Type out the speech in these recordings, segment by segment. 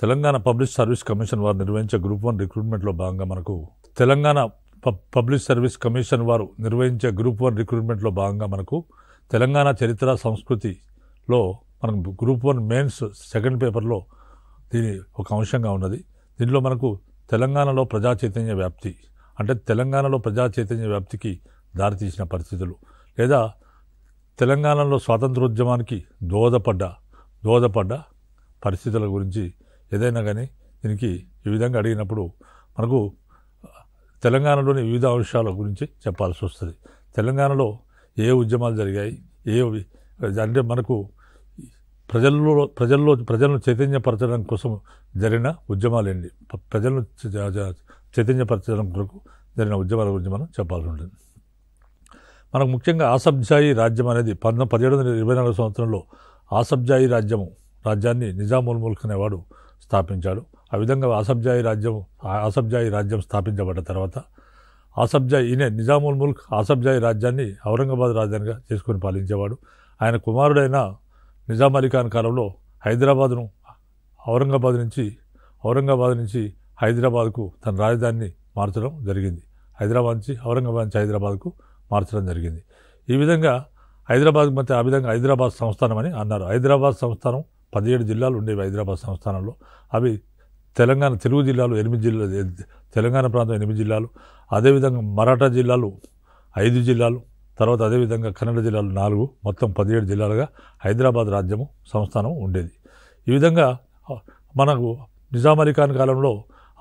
Telangana public service commission వారు నిర్వహించే group one రిక్రూట్మెంట్లో భాగంగా మనకు తెలంగాణ పబ్లిక్ సర్వీస్ కమిషన్ వారు నిర్వహించే గ్రూప్ వన్ రిక్రూట్మెంట్లో భాగంగా మనకు తెలంగాణ చరిత్ర సంస్కృతిలో మనకు గ్రూప్ వన్ మెయిన్స్ సెకండ్ పేపర్లో దీని ఒక అంశంగా ఉన్నది దీనిలో మనకు తెలంగాణలో ప్రజా చైతన్య వ్యాప్తి అంటే తెలంగాణలో ప్రజా చైతన్య వ్యాప్తికి దారితీసిన పరిస్థితులు లేదా తెలంగాణలో స్వాతంత్రోద్యమానికి దోహదపడ్డ దోహదపడ్డ పరిస్థితుల గురించి ఏదైనా కానీ దీనికి ఈ విధంగా అడిగినప్పుడు మనకు తెలంగాణలోని వివిధ అంశాల గురించి చెప్పాల్సి వస్తుంది తెలంగాణలో ఏ ఉద్యమాలు జరిగాయి ఏ అంటే మనకు ప్రజల్లో ప్రజల్లో ప్రజలను చైతన్యపరచడం కోసం జరిగిన ఉద్యమాలేండి ప్రజలను చైతన్యపరచడం కొరకు జరిగిన ఉద్యమాల గురించి మనం చెప్పాల్సి ఉంటుంది మనకు ముఖ్యంగా ఆసబ్జాయి రాజ్యం అనేది పంతొమ్మిది పదిహేడు వందల ఇరవై నాలుగు సంవత్సరంలో ఆసబ్జాయి రాజ్యము రాజ్యాన్ని నిజాముల్ ముల్క్ అనేవాడు స్థాపించాడు ఆ విధంగా అసబ్జాయి రాజ్యం అసబ్జాయి రాజ్యం స్థాపించబడ్డ తర్వాత ఆసబ్జాయి ఈయన నిజాముల్ ముల్క్ ఆసబ్జాయి రాజ్యాన్ని ఔరంగాబాద్ రాజధానిగా చేసుకుని పాలించేవాడు ఆయన కుమారుడైన నిజాం అలీ ఖాన్ కాలంలో హైదరాబాద్ను ఔరంగాబాద్ నుంచి ఔరంగాబాద్ నుంచి హైదరాబాద్కు తన రాజధానిని మార్చడం జరిగింది హైదరాబాద్ నుంచి ఔరంగాబాద్ నుంచి హైదరాబాద్కు మార్చడం జరిగింది ఈ విధంగా హైదరాబాద్ మధ్య ఆ విధంగా హైదరాబాద్ సంస్థానం అని అన్నారు హైదరాబాద్ సంస్థానం పదిహేడు జిల్లాలు ఉండేవి హైదరాబాద్ సంస్థానంలో అవి తెలంగాణ తెలుగు జిల్లాలు ఎనిమిది జిల్లా తెలంగాణ ప్రాంతం ఎనిమిది జిల్లాలు అదేవిధంగా మరాఠా జిల్లాలు ఐదు జిల్లాలు తర్వాత అదేవిధంగా కన్నడ జిల్లాలు నాలుగు మొత్తం పదిహేడు జిల్లాలుగా హైదరాబాద్ రాజ్యము సంస్థానం ఉండేది ఈ విధంగా మనకు నిజామాలీ ఖాన్ కాలంలో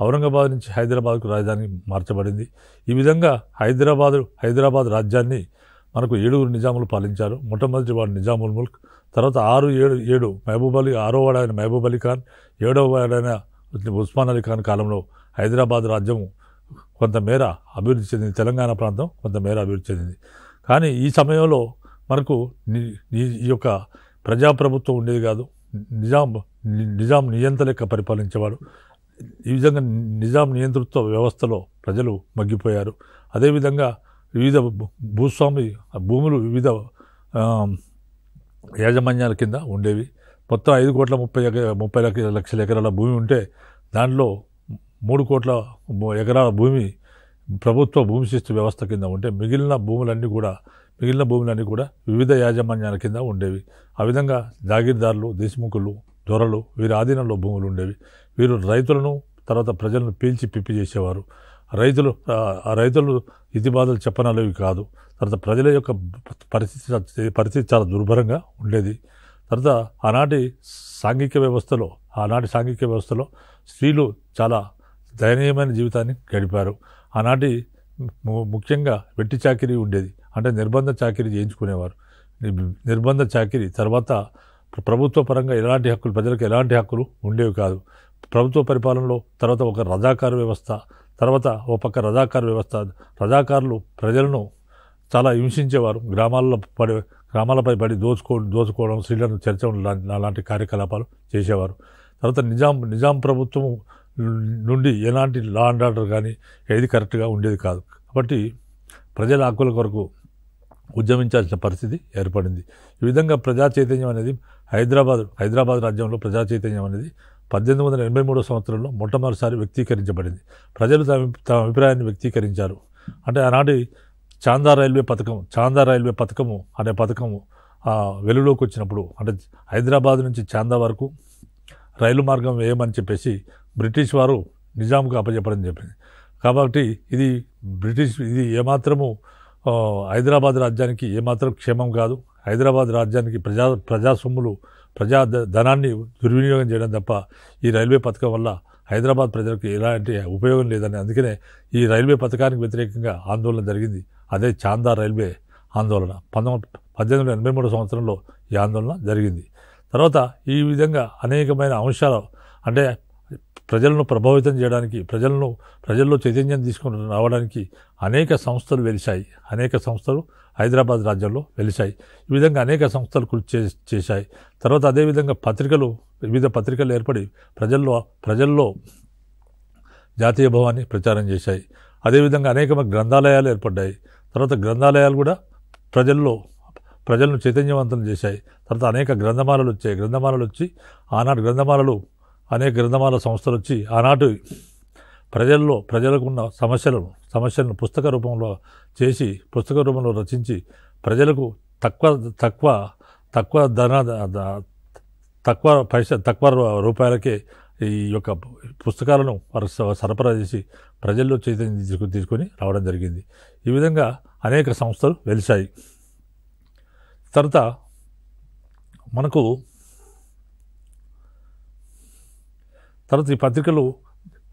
ఔరంగాబాద్ నుంచి హైదరాబాద్కు రాజధాని మార్చబడింది ఈ విధంగా హైదరాబాదు హైదరాబాద్ రాజ్యాన్ని మనకు ఏడుగురు నిజాములు పాలించారు మొట్టమొదటి వాడు నిజాముల్ ముల్క్ తర్వాత ఆరు ఏడు ఏడు మహబూబ్ అలీ ఆరో వాడైన మహబూబ్ అలీ ఖాన్ ఏడవ వాడైన ఉస్మాన్ అలీ ఖాన్ కాలంలో హైదరాబాద్ రాజ్యం కొంతమేర అభివృద్ధి చెందింది తెలంగాణ ప్రాంతం కొంతమేర అభివృద్ధి చెందింది కానీ ఈ సమయంలో మనకు ఈ యొక్క ప్రజాప్రభుత్వం ఉండేది కాదు నిజాం నిజాం నియంత్ర లెక్క పరిపాలించేవాడు ఈ విధంగా నిజాం నియంతృత్వ వ్యవస్థలో ప్రజలు మగ్గిపోయారు అదేవిధంగా వివిధ భూస్వామి భూములు వివిధ యాజమాన్యాల కింద ఉండేవి మొత్తం ఐదు కోట్ల ముప్పై ముప్పై లక్షల ఎకరాల భూమి ఉంటే దాంట్లో మూడు కోట్ల ఎకరాల భూమి ప్రభుత్వ భూమి శిస్తు వ్యవస్థ కింద ఉంటే మిగిలిన భూములన్నీ కూడా మిగిలిన భూములన్నీ కూడా వివిధ యాజమాన్యాల కింద ఉండేవి ఆ విధంగా జాగీర్దారులు దేశముఖులు దొరలు వీరి ఆధీనంలో భూములు ఉండేవి వీరు రైతులను తర్వాత ప్రజలను పీల్చి పిప్పి చేసేవారు రైతులు ఆ రైతులు ఇది బాధలు చెప్పనలేవి కాదు తర్వాత ప్రజల యొక్క పరిస్థితి పరిస్థితి చాలా దుర్భరంగా ఉండేది తర్వాత ఆనాటి సాంఘిక వ్యవస్థలో ఆనాటి సాంఘిక వ్యవస్థలో స్త్రీలు చాలా దయనీయమైన జీవితాన్ని గడిపారు ఆనాటి ముఖ్యంగా వెట్టి చాకరీ ఉండేది అంటే నిర్బంధ చాకరీ చేయించుకునేవారు నిర్బంధ చాకరీ తర్వాత ప్రభుత్వ పరంగా ఎలాంటి హక్కులు ప్రజలకు ఎలాంటి హక్కులు ఉండేవి కాదు ప్రభుత్వ పరిపాలనలో తర్వాత ఒక రజాకార వ్యవస్థ తర్వాత ఓ పక్క రజాకారు వ్యవస్థ రజాకారులు ప్రజలను చాలా హింసించేవారు గ్రామాల్లో పడి గ్రామాలపై పడి దోచుకో దోచుకోవడం స్త్రీలను చేర్చడం అలాంటి కార్యకలాపాలు చేసేవారు తర్వాత నిజాం నిజాం ప్రభుత్వం నుండి ఎలాంటి లా అండ్ ఆర్డర్ కానీ ఏది కరెక్ట్గా ఉండేది కాదు కాబట్టి ప్రజల హక్కుల కొరకు ఉద్యమించాల్సిన పరిస్థితి ఏర్పడింది ఈ విధంగా ప్రజా చైతన్యం అనేది హైదరాబాద్ హైదరాబాద్ రాజ్యంలో ప్రజా చైతన్యం అనేది పద్దెనిమిది వందల ఎనభై మూడో సంవత్సరంలో మొట్టమొదటిసారి వ్యక్తీకరించబడింది ప్రజలు తమ తమ అభిప్రాయాన్ని వ్యక్తీకరించారు అంటే ఆనాటి చాందా రైల్వే పథకం చాందా రైల్వే పథకము అనే పథకము వెలుగులోకి వచ్చినప్పుడు అంటే హైదరాబాద్ నుంచి చాందా వరకు రైలు మార్గం వేయమని చెప్పేసి బ్రిటిష్ వారు నిజాంకు అప్పచెప్పడం చెప్పింది కాబట్టి ఇది బ్రిటిష్ ఇది ఏమాత్రము హైదరాబాద్ రాజ్యానికి ఏమాత్రం క్షేమం కాదు హైదరాబాద్ రాజ్యానికి ప్రజా ప్రజాసొమ్ములు ప్రజా ధనాన్ని దుర్వినియోగం చేయడం తప్ప ఈ రైల్వే పథకం వల్ల హైదరాబాద్ ప్రజలకు ఎలాంటి ఉపయోగం లేదని అందుకనే ఈ రైల్వే పథకానికి వ్యతిరేకంగా ఆందోళన జరిగింది అదే చాందార్ రైల్వే ఆందోళన పంతొమ్మిది పద్దెనిమిది వందల ఎనభై మూడు సంవత్సరంలో ఈ ఆందోళన జరిగింది తర్వాత ఈ విధంగా అనేకమైన అంశాలు అంటే ప్రజలను ప్రభావితం చేయడానికి ప్రజలను ప్రజల్లో చైతన్యం తీసుకుని రావడానికి అనేక సంస్థలు వెలిశాయి అనేక సంస్థలు హైదరాబాద్ రాజ్యంలో వెలిశాయి ఈ విధంగా అనేక సంస్థలు కృషి చే చేశాయి తర్వాత అదేవిధంగా పత్రికలు వివిధ పత్రికలు ఏర్పడి ప్రజల్లో ప్రజల్లో జాతీయ భావాన్ని ప్రచారం చేశాయి అదేవిధంగా అనేక గ్రంథాలయాలు ఏర్పడ్డాయి తర్వాత గ్రంథాలయాలు కూడా ప్రజల్లో ప్రజలను చైతన్యవంతం చేశాయి తర్వాత అనేక గ్రంథమాలలు వచ్చాయి గ్రంథమాలలు వచ్చి ఆనాడు గ్రంథమాలలు అనేక గ్రంథమాల సంస్థలు వచ్చి ఆనాటి ప్రజల్లో ప్రజలకున్న సమస్యలను సమస్యలను పుస్తక రూపంలో చేసి పుస్తక రూపంలో రచించి ప్రజలకు తక్కువ తక్కువ తక్కువ ధన తక్కువ పైస తక్కువ రూపాయలకే ఈ యొక్క పుస్తకాలను సరఫరా చేసి ప్రజల్లో చైతన్యం తీసుకొని రావడం జరిగింది ఈ విధంగా అనేక సంస్థలు వెలిశాయి తర్వాత మనకు తర్వాత ఈ పత్రికలు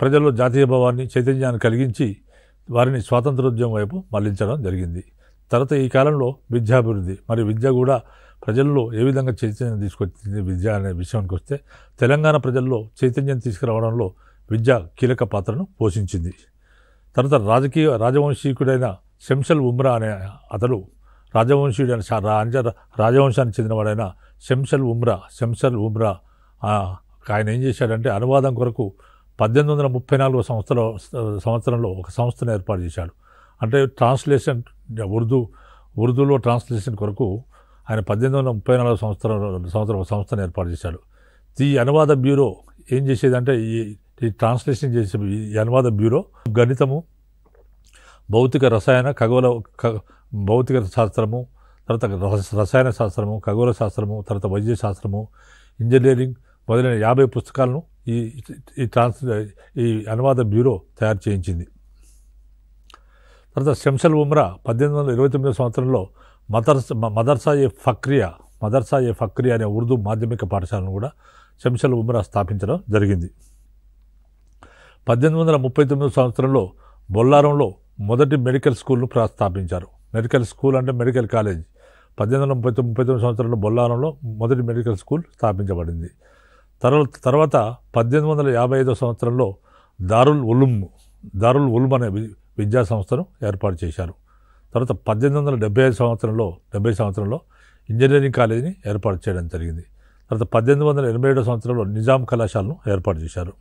ప్రజల్లో జాతీయ భావాన్ని చైతన్యాన్ని కలిగించి వారిని స్వాతంత్రోద్యమం వైపు మళ్లించడం జరిగింది తర్వాత ఈ కాలంలో విద్యాభివృద్ధి మరి విద్య కూడా ప్రజల్లో ఏ విధంగా చైతన్యం తీసుకొచ్చింది విద్య అనే విషయానికి వస్తే తెలంగాణ ప్రజల్లో చైతన్యం తీసుకురావడంలో విద్య కీలక పాత్రను పోషించింది తర్వాత రాజకీయ రాజవంశీకుడైన శంషల్ ఉమ్రా అనే అతడు రాజవంశీయుడైన రాజవంశానికి చెందినవాడైన శంషల్ ఉమ్రా శంషల్ ఉమ్రా ఆయన ఏం చేశాడంటే అనువాదం కొరకు పద్దెనిమిది వందల ముప్పై నాలుగో సంస్థలో సంవత్సరంలో ఒక సంస్థను ఏర్పాటు చేశాడు అంటే ట్రాన్స్లేషన్ ఉర్దూ ఉర్దూలో ట్రాన్స్లేషన్ కొరకు ఆయన పద్దెనిమిది వందల ముప్పై నాలుగు సంవత్సరం సంవత్సరం ఒక సంస్థను ఏర్పాటు చేశాడు ఈ అనువాద బ్యూరో ఏం చేసేదంటే ఈ ఈ ట్రాన్స్లేషన్ చేసే ఈ అనువాద బ్యూరో గణితము భౌతిక రసాయన ఖగోళ భౌతిక శాస్త్రము తర్వాత రసాయన శాస్త్రము ఖగోళ శాస్త్రము తర్వాత వైద్య శాస్త్రము ఇంజనీరింగ్ మొదలైన యాభై పుస్తకాలను ఈ ఈ ట్రాన్స్ ఈ అనువాద బ్యూరో తయారు చేయించింది తర్వాత శంషల్ ఉమ్రా పద్దెనిమిది వందల ఇరవై తొమ్మిదో సంవత్సరంలో మదర్స్ మదర్సా ఏ ఫక్రియా మదర్సా ఏ ఫక్రియా అనే ఉర్దూ మాధ్యమిక పాఠశాలను కూడా శంషల్ ఉమ్రా స్థాపించడం జరిగింది పద్దెనిమిది వందల ముప్పై తొమ్మిదో సంవత్సరంలో బొల్లారంలో మొదటి మెడికల్ స్కూల్ను ప్రస్థాపించారు మెడికల్ స్కూల్ అంటే మెడికల్ కాలేజ్ పద్దెనిమిది వందల ముప్పై ముప్పై తొమ్మిది సంవత్సరంలో బొల్లారంలో మొదటి మెడికల్ స్కూల్ స్థాపించబడింది తర్వాత తర్వాత పద్దెనిమిది వందల యాభై ఐదో సంవత్సరంలో దారుల్ ఉలుమ్ దారుల్ ఉలుమ్ అనే విద్యా సంస్థను ఏర్పాటు చేశారు తర్వాత పద్దెనిమిది వందల డెబ్బై ఐదు సంవత్సరంలో డెబ్బై సంవత్సరంలో ఇంజనీరింగ్ కాలేజీని ఏర్పాటు చేయడం జరిగింది తర్వాత పద్దెనిమిది వందల ఎనభై ఏడో సంవత్సరంలో నిజాం కళాశాలను ఏర్పాటు చేశారు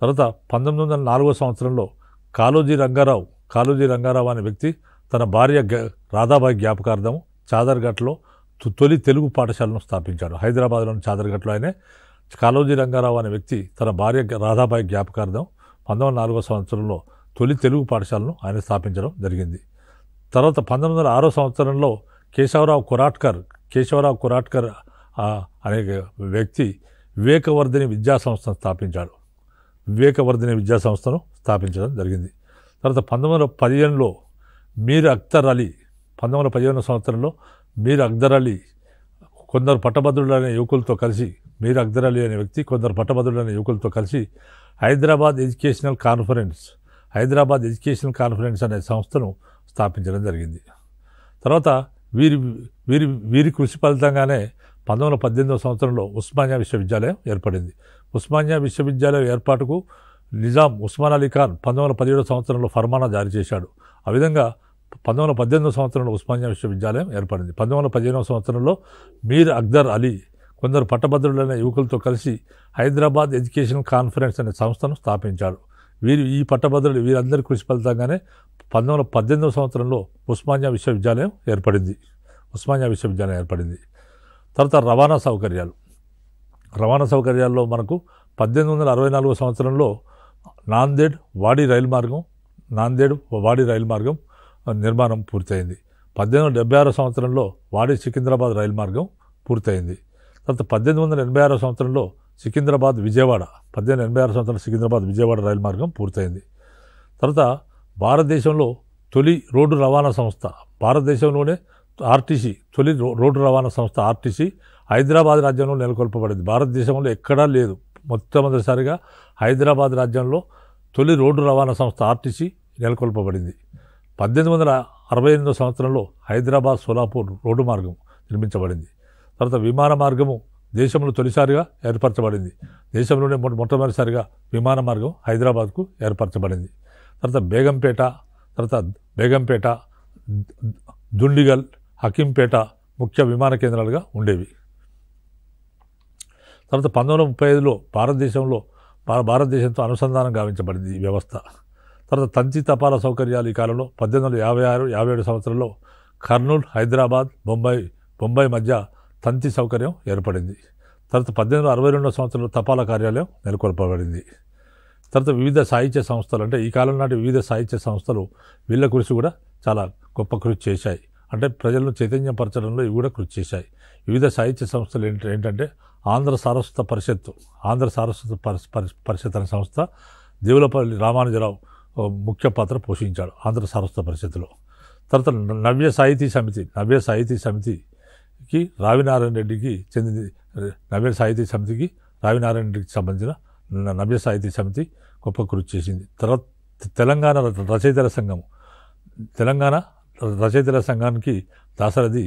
తర్వాత పంతొమ్మిది వందల నాలుగో సంవత్సరంలో కాలోజీ రంగారావు కాలోజీ రంగారావు అనే వ్యక్తి తన భార్య రాధాబాయి జ్ఞాపకార్థం చాదర్ఘట్లో తొలి తెలుగు పాఠశాలను స్థాపించాడు హైదరాబాద్లోని చాదర్ఘట్లో ఆయనే కాలోజీ రంగారావు అనే వ్యక్తి తన భార్య రాధాబాయి జ్ఞాపకార్థం పంతొమ్మిది వందల నాలుగో సంవత్సరంలో తొలి తెలుగు పాఠశాలను ఆయన స్థాపించడం జరిగింది తర్వాత పంతొమ్మిది వందల ఆరో సంవత్సరంలో కేశవరావు కురాట్కర్ కేశవరావు కురాట్కర్ అనే వ్యక్తి వివేకవర్ధిని విద్యా సంస్థను స్థాపించాడు వివేకవర్ధిని విద్యా సంస్థను స్థాపించడం జరిగింది తర్వాత పంతొమ్మిది వందల పదిహేనులో మీర్ అఖ్తర్ అలీ పంతొమ్మిది వందల పదిహేను సంవత్సరంలో మీర్ అక్దర్ అలీ కొందరు అనే యువకులతో కలిసి మీర్ అక్దర్ అలీ అనే వ్యక్తి కొందరు అనే యువకులతో కలిసి Hyderabad educational conference Hyderabad educational conference అనే సంస్థను స్థాపించడం జరిగింది తర్వాత వీరి వీరి వీరి కృషి ఫలితంగానే పంతొమ్మిది వందల పద్దెనిమిదవ సంవత్సరంలో ఉస్మానియా విశ్వవిద్యాలయం ఏర్పడింది ఉస్మానియా విశ్వవిద్యాలయం ఏర్పాటుకు నిజాం ఉస్మాన్ అలీ ఖాన్ పంతొమ్మిది వందల పదిహేడవ సంవత్సరంలో ఫర్మానా జారీ చేశాడు ఆ విధంగా పంతొమ్మిది వందల పద్దెనిమిదవ సంవత్సరంలో ఉస్మానియా విశ్వవిద్యాలయం ఏర్పడింది పంతొమ్మిది వందల పదిహేనవ సంవత్సరంలో మీర్ అక్దర్ అలీ కొందరు పట్టభద్రులైన యువకులతో కలిసి హైదరాబాద్ ఎడ్యుకేషన్ కాన్ఫరెన్స్ అనే సంస్థను స్థాపించాడు వీరు ఈ పట్టభద్రులు వీరందరి కృషి ఫలితంగానే పంతొమ్మిది వందల పద్దెనిమిదవ సంవత్సరంలో ఉస్మానియా విశ్వవిద్యాలయం ఏర్పడింది ఉస్మానియా విశ్వవిద్యాలయం ఏర్పడింది తర్వాత రవాణా సౌకర్యాలు రవాణా సౌకర్యాల్లో మనకు పద్దెనిమిది వందల అరవై నాలుగో సంవత్సరంలో నాందేడ్ వాడి రైలు మార్గం నాందేడ్ వాడి రైలు మార్గం నిర్మాణం పూర్తయింది పద్దెనిమిది డెబ్బై ఆరో సంవత్సరంలో వాడి సికింద్రాబాద్ రైలు మార్గం పూర్తయింది తర్వాత పద్దెనిమిది వందల ఎనభై ఆరో సంవత్సరంలో సికింద్రాబాద్ విజయవాడ పద్దెనిమిది ఎనభై ఆరు సంవత్సరం సికింద్రాబాద్ విజయవాడ రైలు మార్గం పూర్తయింది తర్వాత భారతదేశంలో తొలి రోడ్డు రవాణా సంస్థ భారతదేశంలోనే ఆర్టీసీ తొలి రోడ్డు రవాణా సంస్థ ఆర్టీసీ హైదరాబాద్ రాజ్యంలో నెలకొల్పబడింది భారతదేశంలో ఎక్కడా లేదు మొట్టమొదటిసారిగా హైదరాబాద్ రాజ్యంలో తొలి రోడ్డు రవాణా సంస్థ ఆర్టీసీ నెలకొల్పబడింది పద్దెనిమిది వందల అరవై ఎనిమిదో సంవత్సరంలో హైదరాబాద్ సోలాపూర్ రోడ్డు మార్గం నిర్మించబడింది తర్వాత విమాన మార్గము దేశంలో తొలిసారిగా ఏర్పరచబడింది దేశంలోనే మొట్ట మొట్టమొదటిసారిగా విమాన మార్గం హైదరాబాద్కు ఏర్పరచబడింది తర్వాత బేగంపేట తర్వాత బేగంపేట దుండిగల్ హకీంపేట ముఖ్య విమాన కేంద్రాలుగా ఉండేవి తర్వాత పంతొమ్మిది వందల ముప్పై ఐదులో భారతదేశంలో భారతదేశంతో అనుసంధానం గావించబడింది ఈ వ్యవస్థ తర్వాత తంతి తపాలా సౌకర్యాలు ఈ కాలంలో పద్దెనిమిది వందల యాభై ఆరు యాభై ఏడు సంవత్సరంలో కర్నూలు హైదరాబాద్ బొంబై బొంబై మధ్య తంతి సౌకర్యం ఏర్పడింది తర్వాత పద్దెనిమిది అరవై రెండో సంవత్సరంలో తపాలా కార్యాలయం నెలకొల్పబడింది తర్వాత వివిధ సాహిత్య సంస్థలు అంటే ఈ కాలం నాటి వివిధ సాహిత్య సంస్థలు వీళ్ళ కృషి కూడా చాలా గొప్ప కృషి చేశాయి అంటే ప్రజలను చైతన్యపరచడంలో ఇవి కూడా కృషి చేశాయి వివిధ సాహిత్య సంస్థలు ఏంటి ఏంటంటే ఆంధ్ర సారస్వత పరిషత్తు ఆంధ్ర సారస్వత పరిషత్ అనే సంస్థ దేవులపల్లి రామానుజరావు ముఖ్య పాత్ర పోషించాడు ఆంధ్ర సరస్వత పరిషత్తులో తర్వాత నవ్య సాహితీ సమితి నవ్య సాహితీ సమితికి రావినారాయణ రెడ్డికి చెందింది నవ్య సాహితీ సమితికి రావినారాయణ రెడ్డికి సంబంధించిన నవ్య సాహితీ సమితి గొప్ప కృషి చేసింది తర్వాత తెలంగాణ రచయితల సంఘం తెలంగాణ రచయితల సంఘానికి దాసరథి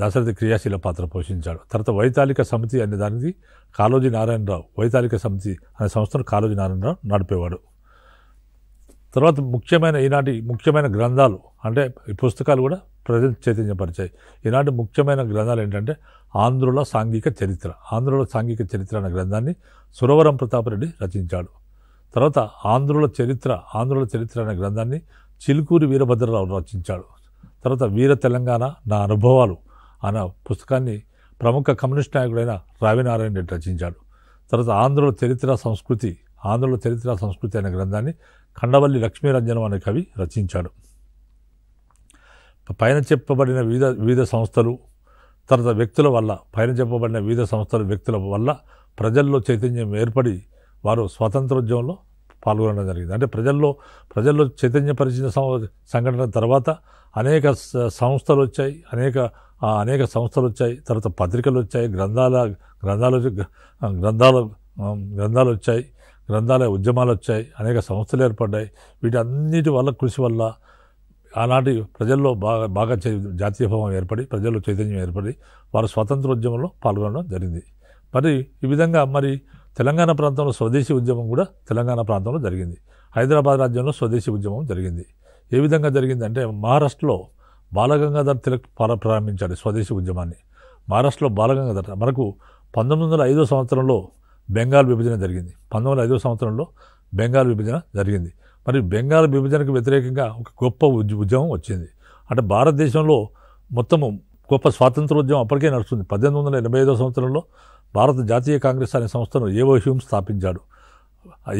దాశరథి క్రియాశీల పాత్ర పోషించాడు తర్వాత వైతాళిక సమితి అనే దానికి కాలోజీ నారాయణరావు వైతాళిక సమితి అనే సంస్థను కాలోజీ నారాయణరావు నడిపేవాడు తర్వాత ముఖ్యమైన ఈనాటి ముఖ్యమైన గ్రంథాలు అంటే ఈ పుస్తకాలు కూడా ప్రజలు చైతన్యపరిచాయి ఈనాటి ముఖ్యమైన గ్రంథాలు ఏంటంటే ఆంధ్రుల సాంఘిక చరిత్ర ఆంధ్రుల సాంఘిక చరిత్ర అనే గ్రంథాన్ని సురవరం ప్రతాపరెడ్డి రచించాడు తర్వాత ఆంధ్రుల చరిత్ర ఆంధ్రుల చరిత్ర అనే గ్రంథాన్ని చిలుకూరి వీరభద్రరావు రచించాడు తర్వాత వీర తెలంగాణ నా అనుభవాలు అనే పుస్తకాన్ని ప్రముఖ కమ్యూనిస్ట్ నాయకుడైన రావినారాయణ రెడ్డి రచించాడు తర్వాత ఆంధ్రుల చరిత్ర సంస్కృతి ఆంధ్రలో చరిత్ర సంస్కృతి అనే గ్రంథాన్ని కండవల్లి లక్ష్మీరంజనం అనే కవి రచించాడు పైన చెప్పబడిన వివిధ వివిధ సంస్థలు తర్వాత వ్యక్తుల వల్ల పైన చెప్పబడిన వివిధ సంస్థల వ్యక్తుల వల్ల ప్రజల్లో చైతన్యం ఏర్పడి వారు స్వాతంత్రోద్యమంలో పాల్గొనడం జరిగింది అంటే ప్రజల్లో ప్రజల్లో చైతన్యపరిచిన సంఘటన తర్వాత అనేక సంస్థలు వచ్చాయి అనేక అనేక సంస్థలు వచ్చాయి తర్వాత పత్రికలు వచ్చాయి గ్రంథాల గ్రంథాలు గ్రంథాలు గ్రంథాలు వచ్చాయి గ్రంథాలయ ఉద్యమాలు వచ్చాయి అనేక సంస్థలు ఏర్పడ్డాయి వీటన్నిటి వల్ల కృషి వల్ల ఆనాటి ప్రజల్లో బాగా బాగా జాతీయ భావం ఏర్పడి ప్రజల్లో చైతన్యం ఏర్పడి వారు ఉద్యమంలో పాల్గొనడం జరిగింది మరి ఈ విధంగా మరి తెలంగాణ ప్రాంతంలో స్వదేశీ ఉద్యమం కూడా తెలంగాణ ప్రాంతంలో జరిగింది హైదరాబాద్ రాజ్యంలో స్వదేశీ ఉద్యమం జరిగింది ఏ విధంగా జరిగిందంటే మహారాష్ట్రలో బాలగంగాధర్ తిలక్ ప్రారంభించాడు స్వదేశీ ఉద్యమాన్ని మహారాష్ట్రలో బాలగంగాధర్ మనకు పంతొమ్మిది వందల ఐదో సంవత్సరంలో బెంగాల్ విభజన జరిగింది పంతొమ్మిది ఐదో సంవత్సరంలో బెంగాల్ విభజన జరిగింది మరి బెంగాల్ విభజనకు వ్యతిరేకంగా ఒక గొప్ప ఉద్యమం వచ్చింది అంటే భారతదేశంలో మొత్తము గొప్ప స్వాతంత్రోద్యమం అప్పటికే నడుస్తుంది పద్దెనిమిది వందల ఎనభై ఐదో సంవత్సరంలో భారత జాతీయ కాంగ్రెస్ అనే సంస్థను ఏవో హ్యూమ్ స్థాపించాడు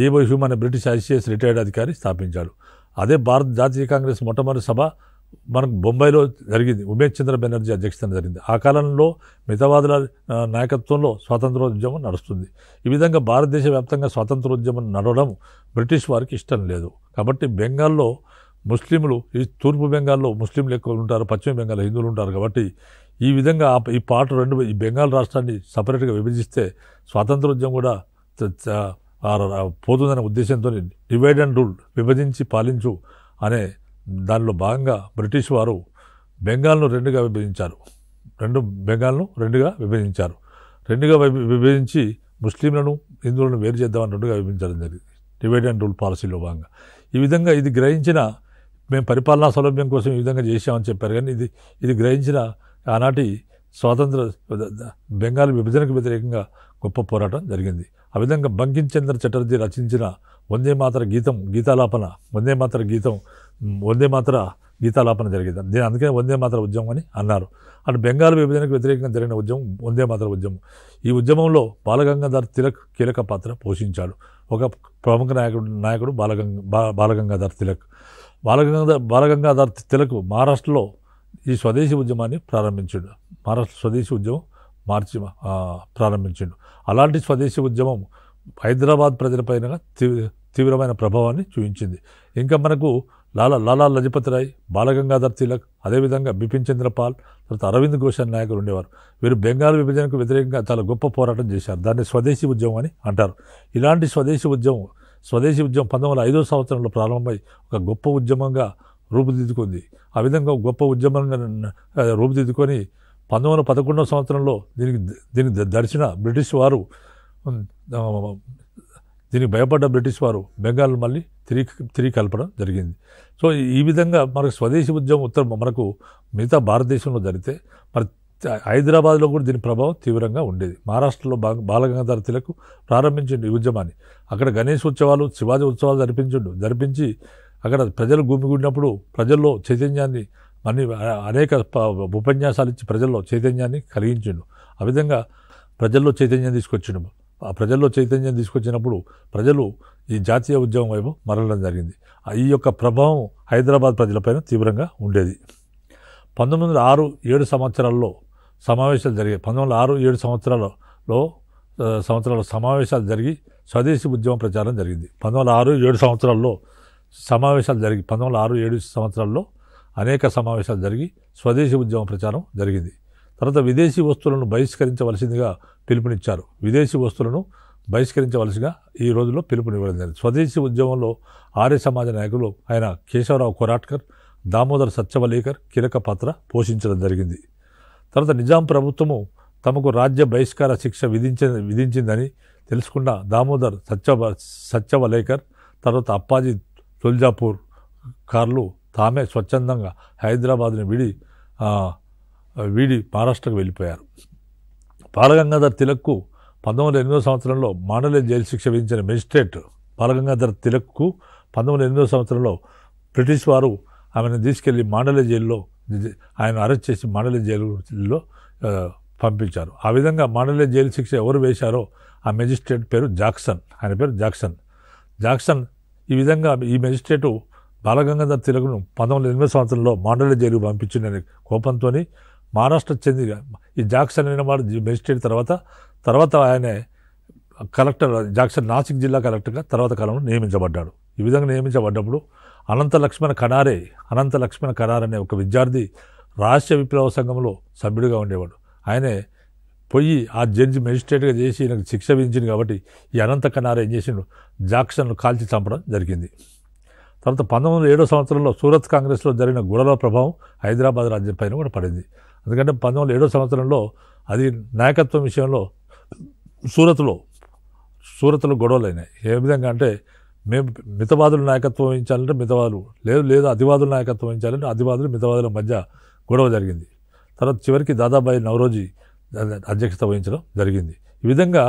ఏవో హ్యూమ్ అనే బ్రిటిష్ ఐసీఎస్ రిటైర్డ్ అధికారి స్థాపించాడు అదే భారత జాతీయ కాంగ్రెస్ మొట్టమొదటి సభ మనకు బొంబాయిలో జరిగింది ఉమేష్ చంద్ర బెనర్జీ అధ్యక్షతన జరిగింది ఆ కాలంలో మితవాదుల నాయకత్వంలో స్వాతంత్రోద్యమం నడుస్తుంది ఈ విధంగా భారతదేశ వ్యాప్తంగా స్వాతంత్రోద్యమం నడవడం బ్రిటిష్ వారికి ఇష్టం లేదు కాబట్టి బెంగాల్లో ముస్లింలు ఈ తూర్పు బెంగాల్లో ముస్లింలు ఎక్కువ ఉంటారు పశ్చిమ బెంగాల్లో హిందువులు ఉంటారు కాబట్టి ఈ విధంగా ఈ పాట రెండు ఈ బెంగాల్ రాష్ట్రాన్ని సపరేట్గా విభజిస్తే స్వాతంత్రోద్యమం కూడా పోతుందనే ఉద్దేశంతో డివైడ్ అండ్ రూల్ విభజించి పాలించు అనే దానిలో భాగంగా బ్రిటిష్ వారు బెంగాల్ను రెండుగా విభజించారు రెండు బెంగాల్ను రెండుగా విభజించారు రెండుగా విభజించి ముస్లింలను హిందువులను వేరు చేద్దామని రెండుగా విభజించడం జరిగింది డివైడ్ అండ్ రూల్ పాలసీలో భాగంగా ఈ విధంగా ఇది గ్రహించిన మేము పరిపాలనా సౌలభ్యం కోసం ఈ విధంగా చేశామని చెప్పారు కానీ ఇది ఇది గ్రహించిన ఆనాటి స్వాతంత్ర బెంగాల్ విభజనకు వ్యతిరేకంగా గొప్ప పోరాటం జరిగింది ఆ విధంగా బంకించంద్ర చటర్జీ రచించిన వందే మాతర గీతం గీతాలాపన వందే మాతర గీతం వందే మాత్ర గీతాలాపన జరిగింది దీని అందుకనే వందే మాత్ర ఉద్యమం అని అన్నారు అటు బెంగాల్ విభజనకు వ్యతిరేకంగా జరిగిన ఉద్యమం వందే మాత్ర ఉద్యమం ఈ ఉద్యమంలో బాలగంగాధర్ తిలక్ కీలక పాత్ర పోషించాడు ఒక ప్రముఖ నాయకుడు నాయకుడు బాలగంగ బాలగంగాధర్ తిలక్ బాలగంగాధర్ బాలగంగాధర్ తిలక్ మహారాష్ట్రలో ఈ స్వదేశీ ఉద్యమాన్ని ప్రారంభించాడు మహారాష్ట్ర స్వదేశీ ఉద్యమం మార్చి ప్రారంభించాడు అలాంటి స్వదేశీ ఉద్యమం హైదరాబాద్ ప్రజలపైన తీవ్రమైన ప్రభావాన్ని చూపించింది ఇంకా మనకు లాలా లాలా లజపతి రాయ్ బాలగంగాధర్ తిలక్ అదేవిధంగా బిపిన్ చంద్రపాల్ తర్వాత అరవింద్ ఘోషన్ నాయకులు ఉండేవారు వీరు బెంగాల్ విభజనకు వ్యతిరేకంగా చాలా గొప్ప పోరాటం చేశారు దాన్ని స్వదేశీ ఉద్యమం అని అంటారు ఇలాంటి స్వదేశీ ఉద్యమం స్వదేశీ ఉద్యమం పంతొమ్మిది వందల ఐదో సంవత్సరంలో ప్రారంభమై ఒక గొప్ప ఉద్యమంగా రూపుదిద్దుకుంది ఆ విధంగా గొప్ప ఉద్యమంగా రూపుదిద్దుకొని పంతొమ్మిది వందల పదకొండవ సంవత్సరంలో దీనికి దీనికి దర్శన బ్రిటిష్ వారు దీనికి భయపడ్డ బ్రిటిష్ వారు బెంగాల్ మళ్ళీ తిరిగి తిరిగి కలపడం జరిగింది సో ఈ విధంగా మనకు స్వదేశీ ఉద్యమం ఉత్తర మనకు మిగతా భారతదేశంలో జరిగితే మరి హైదరాబాద్లో కూడా దీని ప్రభావం తీవ్రంగా ఉండేది మహారాష్ట్రలో బాలగంగాధర తిలకు ప్రారంభించిండు ఈ ఉద్యమాన్ని అక్కడ గణేష్ ఉత్సవాలు శివాజీ ఉత్సవాలు జరిపించిండు జరిపించి అక్కడ ప్రజలు గుమిగూడినప్పుడు ప్రజల్లో చైతన్యాన్ని మరి అనేక ఉపన్యాసాలు ఇచ్చి ప్రజల్లో చైతన్యాన్ని కలిగించిండు ఆ విధంగా ప్రజల్లో చైతన్యం తీసుకొచ్చిండు ఆ ప్రజల్లో చైతన్యం తీసుకొచ్చినప్పుడు ప్రజలు ఈ జాతీయ ఉద్యమం వైపు మరలడం జరిగింది ఈ యొక్క ప్రభావం హైదరాబాద్ ప్రజలపైన తీవ్రంగా ఉండేది పంతొమ్మిది వందల ఆరు ఏడు సంవత్సరాల్లో సమావేశాలు జరిగాయి పంతొమ్మిది వందల ఆరు ఏడు సంవత్సరాలలో సంవత్సరాల సమావేశాలు జరిగి స్వదేశీ ఉద్యమ ప్రచారం జరిగింది పంతొమ్మిది వందల ఆరు ఏడు సంవత్సరాల్లో సమావేశాలు జరిగి పంతొమ్మిది వందల ఆరు ఏడు సంవత్సరాల్లో అనేక సమావేశాలు జరిగి స్వదేశీ ఉద్యమ ప్రచారం జరిగింది తర్వాత విదేశీ వస్తువులను బహిష్కరించవలసిందిగా పిలుపునిచ్చారు విదేశీ వస్తువులను బహిష్కరించవలసిగా ఈ రోజుల్లో పిలుపునివ్వడం జరిగింది స్వదేశీ ఉద్యమంలో ఆర్య సమాజ నాయకులు ఆయన కేశవరావు కొరాట్కర్ దామోదర్ సత్యవలేకర్ కీలక పాత్ర పోషించడం జరిగింది తర్వాత నిజాం ప్రభుత్వము తమకు రాజ్య బహిష్కార శిక్ష విధించ విధించిందని తెలుసుకున్న దామోదర్ సత్య సత్యవలేకర్ తర్వాత అప్పాజీ తుల్జాపూర్ కార్లు తామే స్వచ్ఛందంగా హైదరాబాద్ని విడి వీడి మహారాష్ట్రకు వెళ్ళిపోయారు బాలగంగాధర్ తిలక్కు పంతొమ్మిది వందల ఎనిమిదో సంవత్సరంలో మాండల్యం జైలు శిక్ష విధించిన మెజిస్ట్రేట్ బాలగంగాధర్ తిలక్కు పంతొమ్మిది ఎనిమిదో సంవత్సరంలో బ్రిటిష్ వారు ఆమెను తీసుకెళ్లి మాండల్య జైల్లో ఆయన అరెస్ట్ చేసి మాండల్య జైలులో పంపించారు ఆ విధంగా మాండల్య జైలు శిక్ష ఎవరు వేశారో ఆ మెజిస్ట్రేట్ పేరు జాక్సన్ ఆయన పేరు జాక్సన్ జాక్సన్ ఈ విధంగా ఈ మెజిస్ట్రేటు బాలగంగాధర్ తిలకును పంతొమ్మిది ఎనిమిదో సంవత్సరంలో మాండల్య జైలుకు పంపించిందని కోపంతో మహారాష్ట్ర చెంది ఈ జాక్సన్ అయిన వాడు మెజిస్ట్రేట్ తర్వాత తర్వాత ఆయన కలెక్టర్ జాక్సన్ నాసిక్ జిల్లా కలెక్టర్గా తర్వాత కాలంలో నియమించబడ్డాడు ఈ విధంగా నియమించబడ్డప్పుడు అనంత లక్ష్మణ కనారే అనంత లక్ష్మణ కనార్ అనే ఒక విద్యార్థి రాష్ట్ర విప్లవ సంఘంలో సభ్యుడిగా ఉండేవాడు ఆయనే పోయి ఆ జడ్జి మెజిస్ట్రేట్గా చేసి ఈయనకు శిక్ష విధించింది కాబట్టి ఈ అనంత కనార్ ఏం చేసిండు జాక్సన్ను కాల్చి చంపడం జరిగింది తర్వాత పంతొమ్మిది వందల ఏడో సంవత్సరంలో సూరత్ కాంగ్రెస్లో జరిగిన గుడల ప్రభావం హైదరాబాద్ రాజ్యం పైన కూడా పడింది ఎందుకంటే పంతొమ్మిది ఏడో సంవత్సరంలో అది నాయకత్వం విషయంలో సూరత్లో సూరత్లో గొడవలు అయినాయి ఏ విధంగా అంటే మేము మితవాదులు నాయకత్వం వహించాలంటే మితవాదులు లేదు లేదు అతివాదులు నాయకత్వం వహించాలంటే అతివాదులు మితవాదుల మధ్య గొడవ జరిగింది తర్వాత చివరికి దాదాబాయి నవరోజీ అధ్యక్షత వహించడం జరిగింది ఈ విధంగా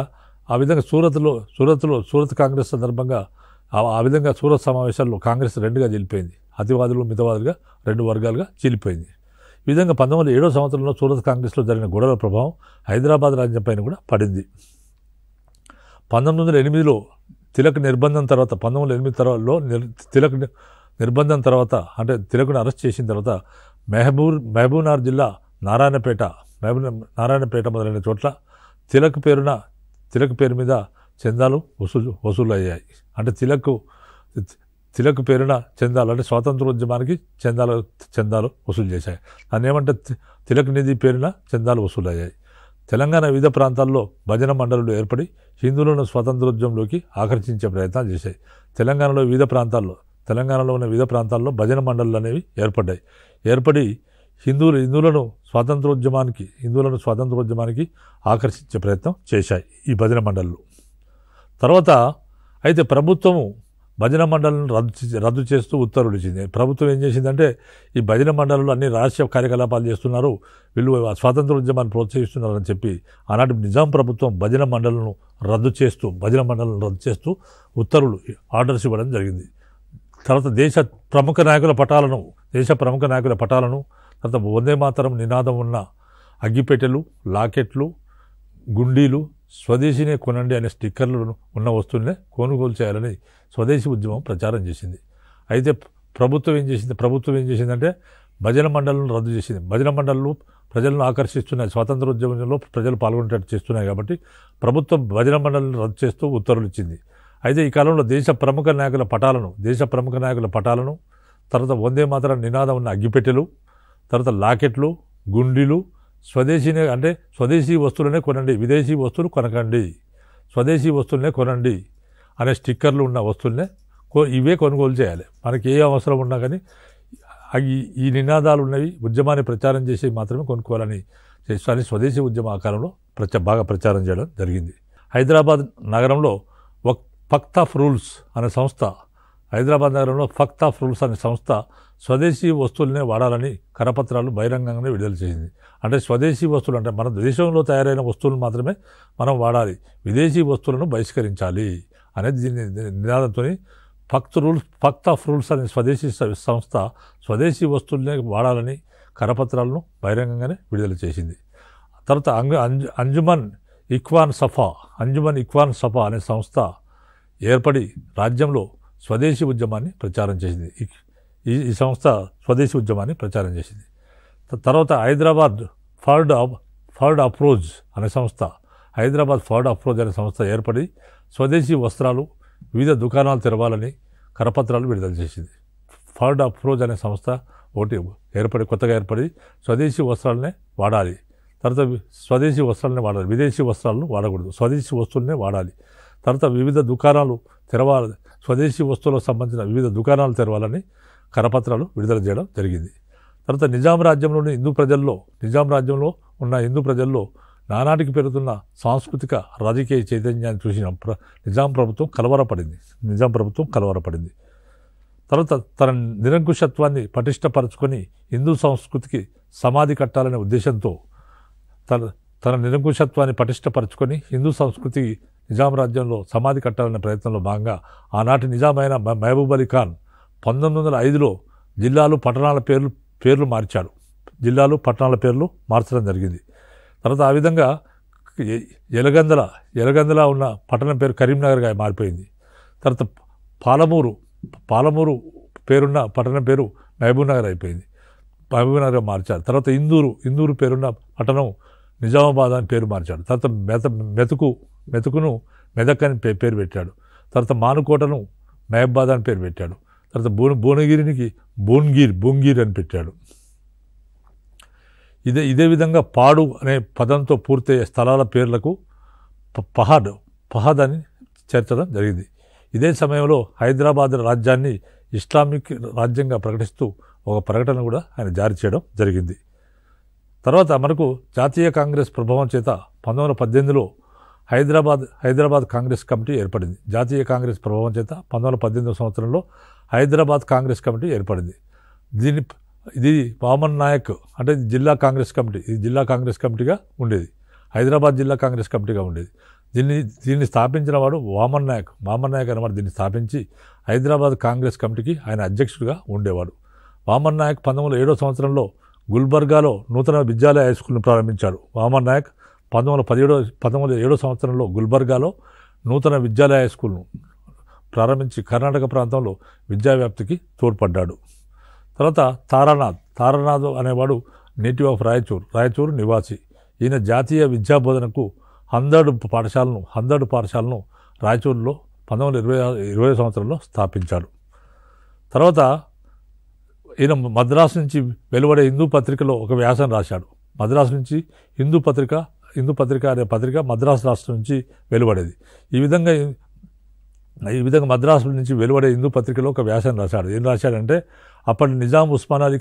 ఆ విధంగా సూరత్లో సూరత్లో సూరత్ కాంగ్రెస్ సందర్భంగా ఆ విధంగా సూరత్ సమావేశాల్లో కాంగ్రెస్ రెండుగా చీలిపోయింది అతివాదులు మితవాదులుగా రెండు వర్గాలుగా చీలిపోయింది ఈ విధంగా పంతొమ్మిది ఏడో సంవత్సరంలో సూరత్ కాంగ్రెస్లో జరిగిన గొడవల ప్రభావం హైదరాబాద్ రాజ్యంపైన కూడా పడింది పంతొమ్మిది వందల ఎనిమిదిలో తిలక్ నిర్బంధం తర్వాత పంతొమ్మిది వందల ఎనిమిది తర్వాతలో తిలక్ నిర్బంధం తర్వాత అంటే తిలకును అరెస్ట్ చేసిన తర్వాత మెహబూర్ మహబూబ్నార్ జిల్లా నారాయణపేట మహబూబ్ నారాయణపేట మొదలైన చోట్ల తిలక్ పేరున తిలక్ పేరు మీద చందాలు వసూలు వసూలు అయ్యాయి అంటే తిలక్ తిలక్ పేరున చందాలు అంటే స్వాతంత్రోద్యమానికి చందాలు చందాలు వసూలు చేశాయి దాన్ని ఏమంటే తిలక్ నిధి పేరున చందాలు వసూలయ్యాయి తెలంగాణ వివిధ ప్రాంతాల్లో భజన మండలులు ఏర్పడి హిందువులను స్వాతంత్రోద్యమంలోకి ఆకర్షించే ప్రయత్నం చేశాయి తెలంగాణలో వివిధ ప్రాంతాల్లో తెలంగాణలో ఉన్న వివిధ ప్రాంతాల్లో భజన మండళ్ళు అనేవి ఏర్పడ్డాయి ఏర్పడి హిందువులు హిందువులను స్వాతంత్రోద్యమానికి హిందువులను స్వాతంత్రోద్యమానికి ఆకర్షించే ప్రయత్నం చేశాయి ఈ భజన మండళ్ళు తర్వాత అయితే ప్రభుత్వము భజన మండలిని రద్దు రద్దు చేస్తూ ఉత్తర్వులు ఇచ్చింది ప్రభుత్వం ఏం చేసిందంటే ఈ భజన మండలంలో అన్ని రహస్య కార్యకలాపాలు చేస్తున్నారు వీళ్ళు స్వాతంత్ర ఉద్యమాన్ని ప్రోత్సహిస్తున్నారని చెప్పి ఆనాటి నిజాం ప్రభుత్వం భజన మండలను రద్దు చేస్తూ భజన మండలను రద్దు చేస్తూ ఉత్తర్వులు ఆర్డర్స్ ఇవ్వడం జరిగింది తర్వాత దేశ ప్రముఖ నాయకుల పటాలను దేశ ప్రముఖ నాయకుల పటాలను తర్వాత వందే మాతరం నినాదం ఉన్న అగ్గిపెట్టెలు లాకెట్లు గుండీలు స్వదేశీనే కొనండి అనే స్టిక్కర్లు ఉన్న వస్తువులనే కొనుగోలు చేయాలని స్వదేశీ ఉద్యమం ప్రచారం చేసింది అయితే ప్రభుత్వం ఏం చేసింది ప్రభుత్వం ఏం చేసిందంటే భజన మండలను రద్దు చేసింది భజన మండళ్ళు ప్రజలను ఆకర్షిస్తున్నాయి స్వాతంత్ర ఉద్యమంలో ప్రజలు పాల్గొనేటట్టు చేస్తున్నాయి కాబట్టి ప్రభుత్వం భజన మండలిని రద్దు చేస్తూ ఉత్తర్వులు ఇచ్చింది అయితే ఈ కాలంలో దేశ ప్రముఖ నాయకుల పటాలను దేశ ప్రముఖ నాయకుల పటాలను తర్వాత వందే మాత్రం నినాదం ఉన్న అగ్గిపెట్టెలు తర్వాత లాకెట్లు గుండీలు స్వదేశీ అంటే స్వదేశీ వస్తువులనే కొనండి విదేశీ వస్తువులు కొనకండి స్వదేశీ వస్తువులనే కొనండి అనే స్టిక్కర్లు ఉన్న వస్తువులనే ఇవే కొనుగోలు చేయాలి మనకి ఏ అవసరం ఉన్నా కానీ అవి ఈ నినాదాలు ఉన్నవి ఉద్యమాన్ని ప్రచారం చేసి మాత్రమే కొనుక్కోవాలని చేస్తాను స్వదేశీ ఉద్యమ ఆకారంలో ప్రచ బాగా ప్రచారం చేయడం జరిగింది హైదరాబాద్ నగరంలో ఫక్త్ ఆఫ్ రూల్స్ అనే సంస్థ హైదరాబాద్ నగరంలో ఫక్త్ ఆఫ్ రూల్స్ అనే సంస్థ స్వదేశీ వస్తువులనే వాడాలని కరపత్రాలు బహిరంగంగానే విడుదల చేసింది అంటే స్వదేశీ వస్తువులు అంటే మన దేశంలో తయారైన వస్తువులు మాత్రమే మనం వాడాలి విదేశీ వస్తువులను బహిష్కరించాలి అనేది దీని నినాదంతో ఫక్త్ రూల్స్ ఫక్త్ ఆఫ్ రూల్స్ అనే స్వదేశీ సంస్థ స్వదేశీ వస్తువులనే వాడాలని కరపత్రాలను బహిరంగంగానే విడుదల చేసింది తర్వాత అంజు అంజుమన్ ఇక్వాన్ సఫా అంజుమన్ ఇక్వాన్ సఫా అనే సంస్థ ఏర్పడి రాజ్యంలో స్వదేశీ ఉద్యమాన్ని ప్రచారం చేసింది ఈ ఈ సంస్థ స్వదేశీ ఉద్యమాన్ని ప్రచారం చేసింది తర్వాత హైదరాబాద్ ఫర్డ్ ఫర్డ్ అప్రోజ్ అనే సంస్థ హైదరాబాద్ ఫర్డ్ అప్రోజ్ అనే సంస్థ ఏర్పడి స్వదేశీ వస్త్రాలు వివిధ దుకాణాలు తెరవాలని కరపత్రాలు విడుదల చేసింది ఫర్డ్ అప్రోజ్ అనే సంస్థ ఒకటి ఏర్పడి కొత్తగా ఏర్పడి స్వదేశీ వస్త్రాలనే వాడాలి తర్వాత స్వదేశీ వస్త్రాలనే వాడాలి విదేశీ వస్త్రాలను వాడకూడదు స్వదేశీ వస్తువులనే వాడాలి తర్వాత వివిధ దుకాణాలు తెరవాలి స్వదేశీ వస్తువులకు సంబంధించిన వివిధ దుకాణాలు తెరవాలని కరపత్రాలు విడుదల చేయడం జరిగింది తర్వాత నిజాం రాజ్యంలోని హిందూ ప్రజల్లో నిజాం రాజ్యంలో ఉన్న హిందూ ప్రజల్లో నానాటికి పెరుగుతున్న సాంస్కృతిక రాజకీయ చైతన్యాన్ని చూసిన ప్ర నిజాం ప్రభుత్వం కలవరపడింది నిజాం ప్రభుత్వం కలవరపడింది తర్వాత తన నిరంకుశత్వాన్ని పటిష్టపరచుకొని హిందూ సంస్కృతికి సమాధి కట్టాలనే ఉద్దేశంతో తన తన నిరంకుశత్వాన్ని పటిష్టపరచుకొని హిందూ సంస్కృతి నిజాం రాజ్యంలో సమాధి కట్టాలనే ప్రయత్నంలో భాగంగా ఆనాటి నిజామైన మహబూబ్ అలీ ఖాన్ పంతొమ్మిది వందల ఐదులో జిల్లాలు పట్టణాల పేర్లు పేర్లు మార్చాడు జిల్లాలు పట్టణాల పేర్లు మార్చడం జరిగింది తర్వాత ఆ విధంగా ఎలగందల ఎలగందల ఉన్న పట్టణం పేరు కరీంనగర్గా మారిపోయింది తర్వాత పాలమూరు పాలమూరు పేరున్న పట్టణం పేరు మహబూబ్ నగర్ అయిపోయింది మహబూబ్ నగర్ మార్చారు తర్వాత ఇందూరు ఇందూరు పేరున్న పట్టణం నిజామాబాద్ అని పేరు మార్చాడు తర్వాత మెత మెతుకు మెతుకును మెదక్ అని పేరు పెట్టాడు తర్వాత మానుకోటను మహబాద్ అని పేరు పెట్టాడు తర్వాత భువన భువనగిరినికి భువన్గిర్ భువంగిర్ అని పెట్టాడు ఇదే ఇదే విధంగా పాడు అనే పదంతో పూర్తయ్యే స్థలాల పేర్లకు పహాడ్ పహాద్ అని చేర్చడం జరిగింది ఇదే సమయంలో హైదరాబాద్ రాజ్యాన్ని ఇస్లామిక్ రాజ్యంగా ప్రకటిస్తూ ఒక ప్రకటన కూడా ఆయన జారీ చేయడం జరిగింది తర్వాత మనకు జాతీయ కాంగ్రెస్ ప్రభావం చేత పంతొమ్మిది వందల పద్దెనిమిదిలో హైదరాబాద్ హైదరాబాద్ కాంగ్రెస్ కమిటీ ఏర్పడింది జాతీయ కాంగ్రెస్ ప్రభావం చేత పంతొమ్మిది పద్దెనిమిది సంవత్సరంలో హైదరాబాద్ కాంగ్రెస్ కమిటీ ఏర్పడింది దీని ఇది వామన్ నాయక్ అంటే జిల్లా కాంగ్రెస్ కమిటీ ఇది జిల్లా కాంగ్రెస్ కమిటీగా ఉండేది హైదరాబాద్ జిల్లా కాంగ్రెస్ కమిటీగా ఉండేది దీన్ని దీన్ని స్థాపించిన వాడు వామన్ నాయక్ వామన్ నాయక్ అనమాట దీన్ని స్థాపించి హైదరాబాద్ కాంగ్రెస్ కమిటీకి ఆయన అధ్యక్షుడిగా ఉండేవాడు వామన్ నాయక్ పంతొమ్మిది ఏడో సంవత్సరంలో గుల్బర్గాలో నూతన విద్యాలయ హై స్కూల్ను ప్రారంభించాడు వామన్ నాయక్ పంతొమ్మిది వందల పదిహేడో పంతొమ్మిది ఏడో సంవత్సరంలో గుల్బర్గాలో నూతన విద్యాలయ స్కూల్ను ప్రారంభించి కర్ణాటక ప్రాంతంలో విద్యావ్యాప్తికి తోడ్పడ్డాడు తర్వాత తారానాథ్ తారానాథ్ అనేవాడు నేటివ్ ఆఫ్ రాయచూర్ రాయచూరు నివాసి ఈయన జాతీయ విద్యా బోధనకు హందర్డ్ పాఠశాలను హందర్డ్ పాఠశాలను రాయచూరులో పంతొమ్మిది ఇరవై ఇరవై సంవత్సరంలో స్థాపించాడు తర్వాత ఈయన మద్రాసు నుంచి వెలువడే హిందూ పత్రికలో ఒక వ్యాసం రాశాడు మద్రాసు నుంచి హిందూ పత్రిక హిందూ పత్రిక అనే పత్రిక మద్రాసు రాష్ట్రం నుంచి వెలువడేది ఈ విధంగా ఈ విధంగా మద్రాసు నుంచి వెలువడే హిందూ పత్రికలో ఒక వ్యాసం రాశాడు ఏం రాశాడంటే అప్పటి నిజాం ఉస్మాన్ అలీ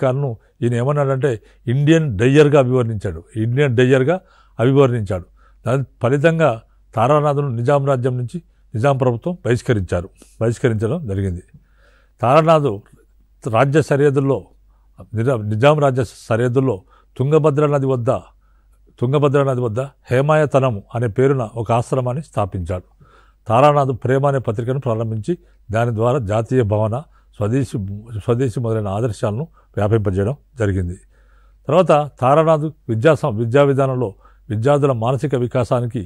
ఈయన ఏమన్నాడంటే ఇండియన్ డయ్యర్గా అభివర్ణించాడు ఇండియన్ డయ్యర్గా అభివర్ణించాడు దాని ఫలితంగా తారానాథును నిజాం రాజ్యం నుంచి నిజాం ప్రభుత్వం బహిష్కరించారు బహిష్కరించడం జరిగింది తారానాథు రాజ్య సరిహద్దుల్లో నిజాం రాజ్య సరిహద్దుల్లో తుంగభద్ర నది వద్ద తుంగభద్ర నది వద్ద హేమాయతనము అనే పేరున ఒక ఆశ్రమాన్ని స్థాపించాడు తారానాథ్ ప్రేమ అనే పత్రికను ప్రారంభించి దాని ద్వారా జాతీయ భవన స్వదేశీ స్వదేశీ మొదలైన ఆదర్శాలను వ్యాపింపజేయడం జరిగింది తర్వాత తారానాథ్ విద్యా విద్యా విధానంలో విద్యార్థుల మానసిక వికాసానికి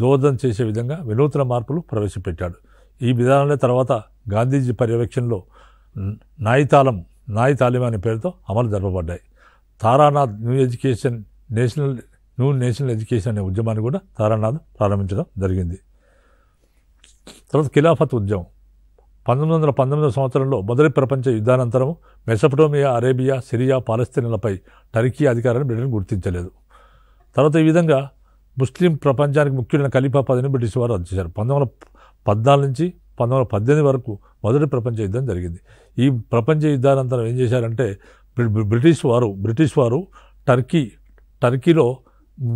దోహదం చేసే విధంగా వినూత్న మార్పులు ప్రవేశపెట్టాడు ఈ విధానంలో తర్వాత గాంధీజీ పర్యవేక్షణలో నాయితాలం నాయి తాలిం అనే పేరుతో అమలు జరపబడ్డాయి Taranath new education national new national education అనే ఉద్యమాన్ని కూడా తారానాథ్ ప్రారంభించడం జరిగింది తర్వాత ఖిలాఫత్ ఉద్యమం పంతొమ్మిది వందల పంతొమ్మిదవ సంవత్సరంలో మొదటి ప్రపంచ యుద్ధానంతరం మెసపటోమియా అరేబియా సిరియా పాలస్తీన్లపై టర్కీ అధికారాన్ని బ్రిటన్ గుర్తించలేదు తర్వాత ఈ విధంగా ముస్లిం ప్రపంచానికి ముఖ్యుడైన ఖలీఫా పదవిని బ్రిటిష్ వారు రద్దు చేశారు పంతొమ్మిది వందల పద్నాలుగు నుంచి పంతొమ్మిది వందల పద్దెనిమిది వరకు మొదటి ప్రపంచ యుద్ధం జరిగింది ఈ ప్రపంచ యుద్ధానంతరం ఏం చేశారంటే బ్రిటిష్ వారు బ్రిటిష్ వారు టర్కీ టర్కీలో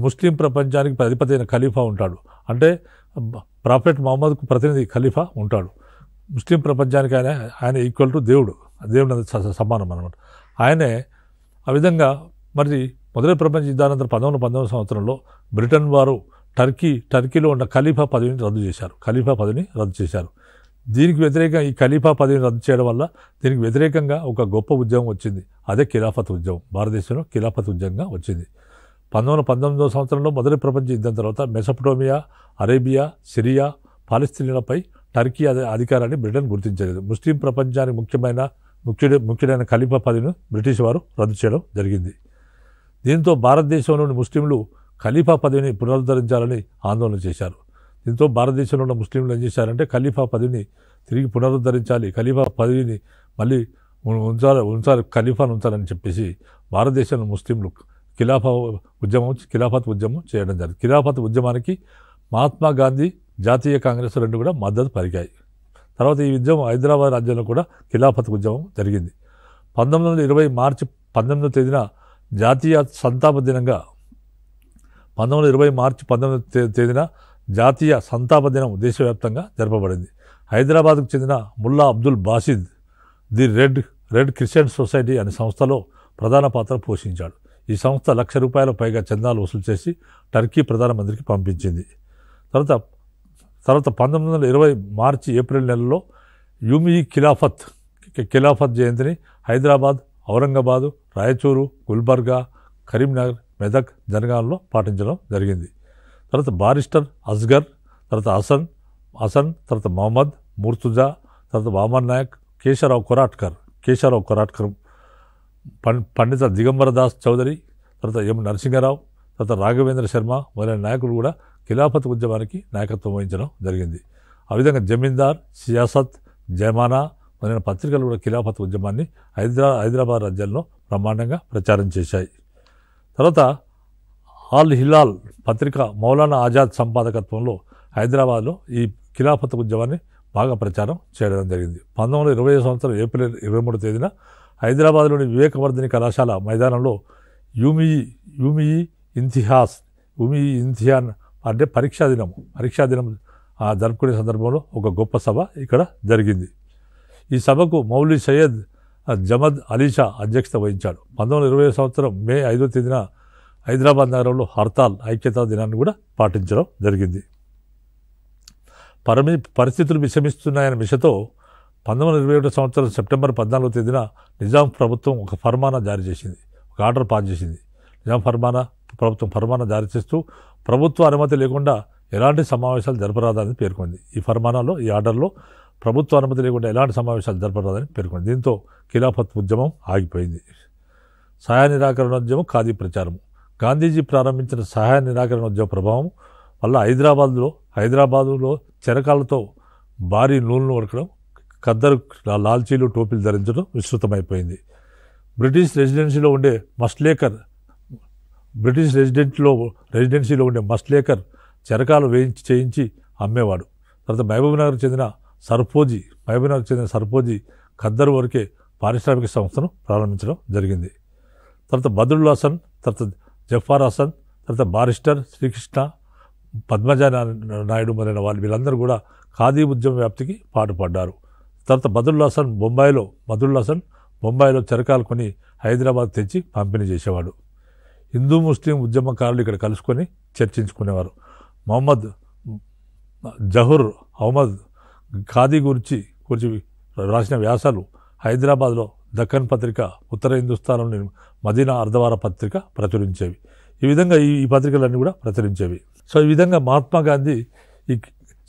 ముస్లిం ప్రపంచానికి ప్రతిపతి అయిన ఖలీఫా ఉంటాడు అంటే ప్రాఫెట్ మహమ్మద్కు ప్రతినిధి ఖలీఫా ఉంటాడు ముస్లిం ప్రపంచానికి ఆయన ఆయన ఈక్వల్ టు దేవుడు దేవుడు సమానం అనమాట ఆయనే ఆ విధంగా మరి మొదటి ప్రపంచ యుద్ధానంతరం పంతొమ్మిది పంతొమ్మిది సంవత్సరంలో బ్రిటన్ వారు టర్కీ టర్కీలో ఉన్న ఖలీఫా పదవిని రద్దు చేశారు ఖలీఫా పదవిని రద్దు చేశారు దీనికి వ్యతిరేకంగా ఈ ఖలీఫా పదవిని రద్దు చేయడం వల్ల దీనికి వ్యతిరేకంగా ఒక గొప్ప ఉద్యమం వచ్చింది అదే ఖిలాఫత్ ఉద్యమం భారతదేశంలో ఖిలాఫత్ ఉద్యమంగా వచ్చింది పంతొమ్మిది పంతొమ్మిదవ సంవత్సరంలో మొదటి ప్రపంచ యుద్ధం తర్వాత మెసపటోమియా అరేబియా సిరియా పాలిస్తీన్లపై టర్కీ అధికారాన్ని బ్రిటన్ గుర్తించలేదు ముస్లిం ప్రపంచానికి ముఖ్యమైన ముఖ్యుడు ముఖ్యుడైన ఖలీఫా పదవిని బ్రిటిష్ వారు రద్దు చేయడం జరిగింది దీంతో భారతదేశంలోని ముస్లింలు ఖలీఫా పదవిని పునరుద్ధరించాలని ఆందోళన చేశారు దీంతో భారతదేశంలో ఉన్న ముస్లింలు ఏం చేశారంటే ఖలీఫా పదవిని తిరిగి పునరుద్ధరించాలి ఖలీఫా పదవిని మళ్ళీ ఉంచాలి ఉంచాలి ఖలీఫాను ఉంచాలని చెప్పేసి భారతదేశంలో ముస్లింలు ఖిలాఫా ఉద్యమం ఖిలాఫత్ ఉద్యమం చేయడం జరిగింది ఖిలాఫత్ ఉద్యమానికి మహాత్మా గాంధీ జాతీయ కాంగ్రెస్ రెండు కూడా మద్దతు పరిగాయి తర్వాత ఈ ఉద్యమం హైదరాబాద్ రాజ్యంలో కూడా ఖిలాఫత్ ఉద్యమం జరిగింది పంతొమ్మిది వందల ఇరవై మార్చి పంతొమ్మిదో తేదీన జాతీయ సంతాప దినంగా పంతొమ్మిది వందల ఇరవై మార్చి పంతొమ్మిదో తేదీన జాతీయ సంతాప దినం దేశవ్యాప్తంగా జరపబడింది హైదరాబాద్కు చెందిన Mulla Abdul Basid the red red Christian society అనే సంస్థలో ప్రధాన పాత్ర పోషించాడు ఈ సంస్థ లక్ష రూపాయల పైగా చందాలు వసూలు చేసి టర్కీ ప్రధానమంత్రికి పంపించింది తర్వాత తర్వాత పంతొమ్మిది వందల ఇరవై మార్చి ఏప్రిల్ నెలలో యూమి ఖిలాఫత్ ఖిలాఫత్ జయంతిని హైదరాబాద్ ఔరంగాబాదు రాయచూరు గుల్బర్గా కరీంనగర్ మెదక్ జనగాల్లో పాటించడం జరిగింది తర్వాత బారిస్టర్ అస్గర్ తర్వాత హసన్ హసన్ తర్వాత మహమ్మద్ ముర్తుజా తర్వాత వామన్ నాయక్ కేశవరావు కొరాట్కర్ కేశవరావు కొరాట్కర్ పండిత దిగంబరదాస్ చౌదరి తర్వాత ఎం నరసింహరావు తర్వాత రాఘవేంద్ర శర్మ మొదలైన నాయకులు కూడా ఖిలాఫత్ ఉద్యమానికి నాయకత్వం వహించడం జరిగింది ఆ విధంగా జమీందార్ సియాసత్ జమానా మొదలైన పత్రికలు కూడా ఖిలాఫత్ ఉద్యమాన్ని హైదరా హైదరాబాద్ రాజ్యాల్లో బ్రహ్మాండంగా ప్రచారం చేశాయి తర్వాత ఆల్ హిలాల్ పత్రిక మౌలానా ఆజాద్ సంపాదకత్వంలో హైదరాబాద్లో ఈ ఖిలాఫత్ ఉద్యమాన్ని బాగా ప్రచారం చేయడం జరిగింది పంతొమ్మిది వందల ఇరవై సంవత్సరం ఏప్రిల్ ఇరవై మూడు తేదీన హైదరాబాద్లోని వివేకవర్ధిని కళాశాల మైదానంలో యూమిఈ యూమిఈ ఇంతిహాస్ యూమి ఇంతిహాన్ అంటే పరీక్షా దినం పరీక్షా దినం జరుపుకునే సందర్భంలో ఒక గొప్ప సభ ఇక్కడ జరిగింది ఈ సభకు మౌలి సయ్యద్ జమద్ అలీషా అధ్యక్షత వహించాడు పంతొమ్మిది ఇరవై సంవత్సరం మే ఐదవ తేదీన హైదరాబాద్ నగరంలో హర్తాల్ ఐక్యతా దినాన్ని కూడా పాటించడం జరిగింది పరమి పరిస్థితులు విషమిస్తున్నాయనే మిషతో పంతొమ్మిది వందల ఇరవై సంవత్సరం సెప్టెంబర్ పద్నాలుగో తేదీన నిజాం ప్రభుత్వం ఒక ఫర్మానా జారీ చేసింది ఒక ఆర్డర్ పాస్ చేసింది నిజాం ఫర్మానా ప్రభుత్వం ఫర్మానా జారీ చేస్తూ ప్రభుత్వ అనుమతి లేకుండా ఎలాంటి సమావేశాలు జరపరాదని పేర్కొంది ఈ ఫర్మానాలో ఈ ఆర్డర్లో ప్రభుత్వ అనుమతి లేకుండా ఎలాంటి సమావేశాలు జరపరాదని పేర్కొంది దీంతో ఖిలాఫత్ ఉద్యమం ఆగిపోయింది సహాయ నిరాకరణ ఉద్యమం ఖాదీ ప్రచారం గాంధీజీ ప్రారంభించిన సహాయ నిరాకరణ ఉద్యమ ప్రభావం వల్ల హైదరాబాద్లో హైదరాబాదులో చెరకాలతో భారీ నూలును వడకడం ఖద్దరు లాల్చీలు టోపీలు ధరించడం విస్తృతమైపోయింది బ్రిటిష్ రెసిడెన్సీలో ఉండే మస్లేకర్ బ్రిటిష్ రెసిడెంట్లో రెసిడెన్సీలో ఉండే మస్లేకర్ చెరకాలు వేయించి చేయించి అమ్మేవాడు తర్వాత మహబూబ్నగర్ చెందిన సర్పోజీ మహబూబ్నగర్ చెందిన సర్పోజీ ఖద్దరు వరకే పారిశ్రామిక సంస్థను ప్రారంభించడం జరిగింది తర్వాత బద్రుల్ హసన్ తర్వాత జఫార్ హసన్ తర్వాత బారిస్టర్ శ్రీకృష్ణ పద్మజ నాయుడు మొదలైన వాళ్ళు వీళ్ళందరూ కూడా ఖాదీ ఉద్యమ వ్యాప్తికి పాటుపడ్డారు తర్వాత మధుల్ హసన్ బొంబాయిలో మధుల్ హసన్ బొంబాయిలో చరకాలు కొని హైదరాబాద్ తెచ్చి పంపిణీ చేసేవాడు హిందూ ముస్లిం ఉద్యమకారులు ఇక్కడ కలుసుకొని చర్చించుకునేవారు మొహమ్మద్ జహూర్ అహ్మద్ ఖాదీ గురించి గురించి రాసిన వ్యాసాలు హైదరాబాద్లో దక్కన్ పత్రిక ఉత్తర హిందుస్థానంలోని మదీనా అర్ధవార పత్రిక ప్రచురించేవి ఈ విధంగా ఈ పత్రికలన్నీ కూడా ప్రచురించేవి సో ఈ విధంగా మహాత్మా గాంధీ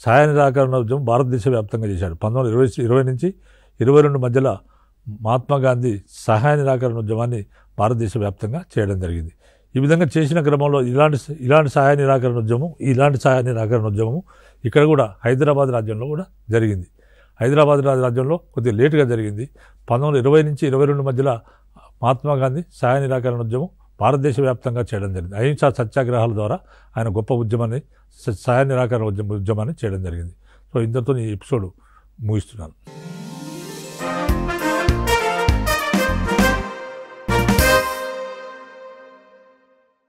సహాయ నిరాకరణ ఉద్యమం భారతదేశ వ్యాప్తంగా చేశాడు పంతొమ్మిది ఇరవై ఇరవై నుంచి ఇరవై రెండు మధ్యలో మహాత్మాగాంధీ సహాయ నిరాకరణ ఉద్యమాన్ని భారతదేశ వ్యాప్తంగా చేయడం జరిగింది ఈ విధంగా చేసిన క్రమంలో ఇలాంటి ఇలాంటి సహాయ నిరాకరణ ఉద్యమం ఇలాంటి సహాయ నిరాకరణ ఉద్యమము ఇక్కడ కూడా హైదరాబాద్ రాజ్యంలో కూడా జరిగింది హైదరాబాద్ రాజ్యంలో కొద్దిగా లేటుగా జరిగింది పంతొమ్మిది ఇరవై నుంచి ఇరవై రెండు మధ్యలో మహాత్మా గాంధీ సహాయ నిరాకరణ ఉద్యమం భారతదేశ వ్యాప్తంగా చేయడం జరిగింది అహింసా సత్యాగ్రహాల ద్వారా ఆయన గొప్ప ఉద్యమాన్ని సహాయ నిరాకరణ ఉద్యమాన్ని చేయడం జరిగింది సో ఇంతతో ఈ ఎపిసోడ్ ముగిస్తున్నాను